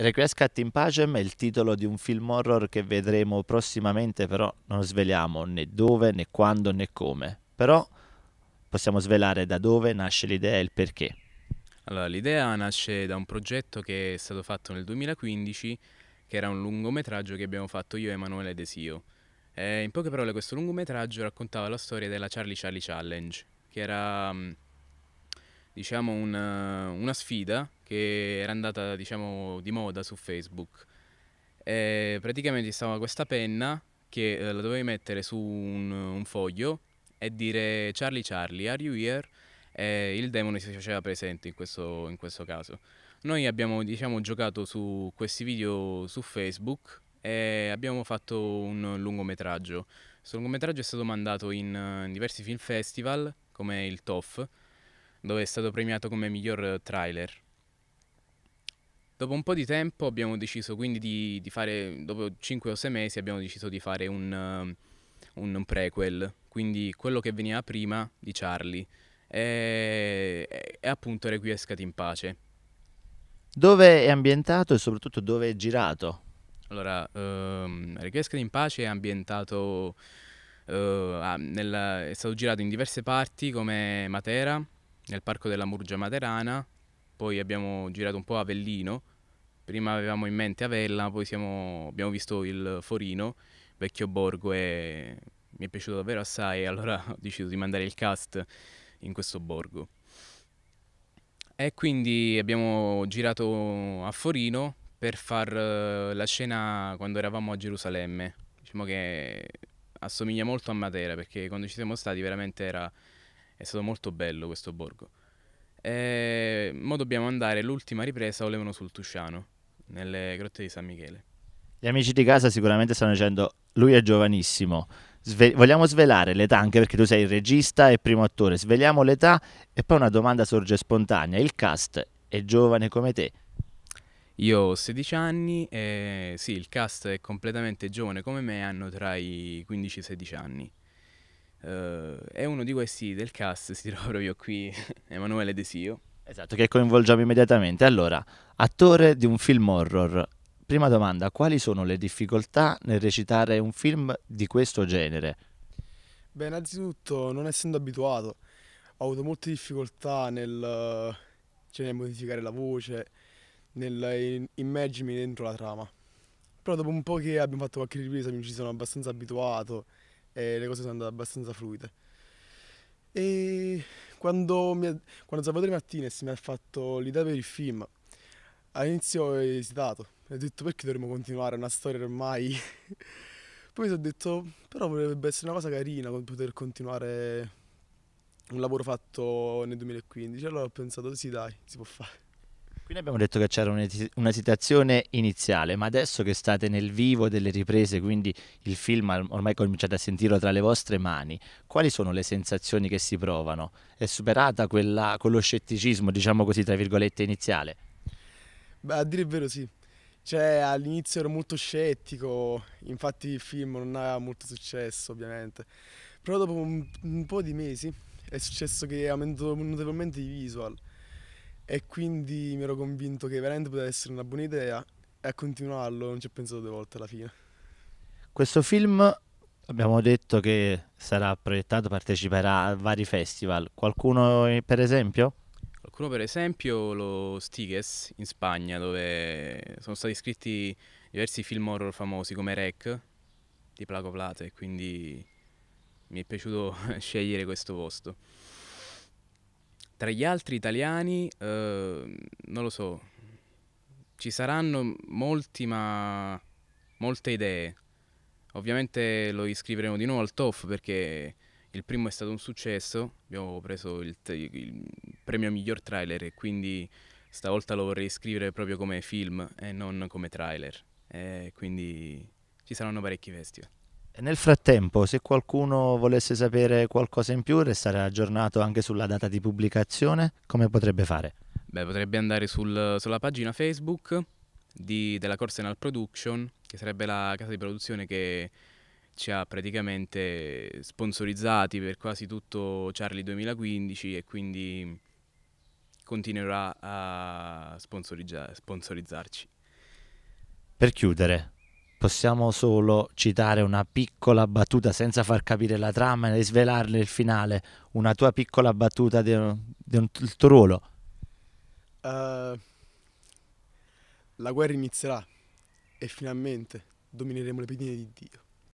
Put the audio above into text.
Request Regrescat in Pagem è il titolo di un film horror che vedremo prossimamente, però non sveliamo né dove, né quando, né come. Però possiamo svelare da dove nasce l'idea e il perché. Allora, l'idea nasce da un progetto che è stato fatto nel 2015, che era un lungometraggio che abbiamo fatto io, Emanuele Desio. E in poche parole, questo lungometraggio raccontava la storia della Charlie Charlie Challenge, che era, mm, diciamo, una, una sfida che era andata diciamo di moda su Facebook. E praticamente stava questa penna che eh, la dovevi mettere su un, un, foglio e dire Charlie Charlie, are you here? E il demone si faceva presente in questo, in questo caso. Noi abbiamo diciamo, giocato su questi video su Facebook e abbiamo fatto un lungometraggio. Questo lungometraggio è stato mandato in, in diversi film festival come il TOF, dove è stato premiato come miglior trailer. Dopo un po' di tempo abbiamo deciso quindi di, di fare, dopo 5 o 6 mesi abbiamo deciso di fare un, um, un, prequel, quindi quello che veniva prima di Charlie, e, e, e appunto Requiescati in pace. Dove è ambientato e soprattutto dove è girato? Allora, ehm, um, Requiescati in pace è ambientato, eh, nella, è stato girato in diverse parti come Matera, nel parco della Murgia Materana, poi abbiamo girato un po' Avellino Prima avevamo in mente Avella, poi siamo, abbiamo visto il Forino, vecchio borgo e mi è piaciuto davvero assai allora ho deciso di mandare il cast in questo borgo. E quindi abbiamo girato a Forino per far eh, la scena quando eravamo a Gerusalemme. Diciamo che assomiglia molto a Matera perché quando ci siamo stati veramente era, è stato molto bello questo borgo. E mo dobbiamo andare l'ultima ripresa volevano sul Tusciano nelle grotte di San Michele. Gli amici di casa sicuramente stanno dicendo lui è giovanissimo. Sve- vogliamo svelare l'età anche perché tu sei il regista e primo attore. Sveliamo l'età e poi una domanda sorge spontanea. Il cast è giovane come te? Io ho 16 anni e sì, il cast è completamente giovane come me, hanno tra i 15 e i 16 anni. Uh, eh, e uno di questi del cast si trova proprio qui, Emanuele Desio, Esatto, che coinvolgiamo immediatamente. Allora, attore di un film horror, prima domanda, quali sono le difficoltà nel recitare un film di questo genere? Beh, innanzitutto, non essendo abituato, ho avuto molte difficoltà nel, eh, cioè, nel modificare la voce, nel eh, immergermi dentro la trama. Però dopo un po' che abbiamo fatto qualche ripresa mi ci sono abbastanza abituato e le cose sono andate abbastanza fluide. E quando, mi ha, quando Salvatore Martinez mi ha fatto l'idea per il film, all'inizio ho esitato, ho detto perché dovremmo continuare una storia ormai. Poi mi sono detto, però potrebbe essere una cosa carina poter continuare un lavoro fatto nel 2015, allora ho pensato sì dai, si può fare. Quindi abbiamo detto che c'era una situazione iniziale, ma adesso che state nel vivo delle riprese, quindi il film ormai cominciate a sentirlo tra le vostre mani, quali sono le sensazioni che si provano? È superata quella, quello scetticismo, diciamo così, tra virgolette, iniziale? Beh, a dire il vero sì. Cioè, all'inizio ero molto scettico, infatti il film non aveva molto successo, ovviamente. Però dopo un, un po' di mesi è successo che è aumentato notevolmente i visual e quindi mi ero convinto che veramente poteva essere una buona idea e a continuarlo non ci ho pensato due volte alla fine. Questo film abbiamo detto che sarà proiettato, parteciperà a vari festival, qualcuno per esempio? Qualcuno per esempio lo Stiges in Spagna dove sono stati scritti diversi film horror famosi come Rec di Placo e quindi mi è piaciuto scegliere questo posto. Tra gli altri italiani, eh, non lo so, ci saranno molti, ma molte idee. Ovviamente lo iscriveremo di nuovo al TOF perché il primo è stato un successo, abbiamo preso il, il premio miglior trailer e quindi stavolta lo vorrei iscrivere proprio come film e non come trailer. E quindi ci saranno parecchi festival. Nel frattempo, se qualcuno volesse sapere qualcosa in più, restare aggiornato anche sulla data di pubblicazione, come potrebbe fare? Beh, potrebbe andare sul, sulla pagina Facebook di, della Corsenal Production, che sarebbe la casa di produzione che ci ha praticamente sponsorizzati per quasi tutto Charlie 2015 e quindi continuerà a sponsorizzarci. Per chiudere, possiamo solo citare una piccola battuta senza far capire la trama e svelarle il finale, una tua piccola battuta del tuo ruolo. Uh, la guerra inizierà e finalmente domineremo le pedine di Dio.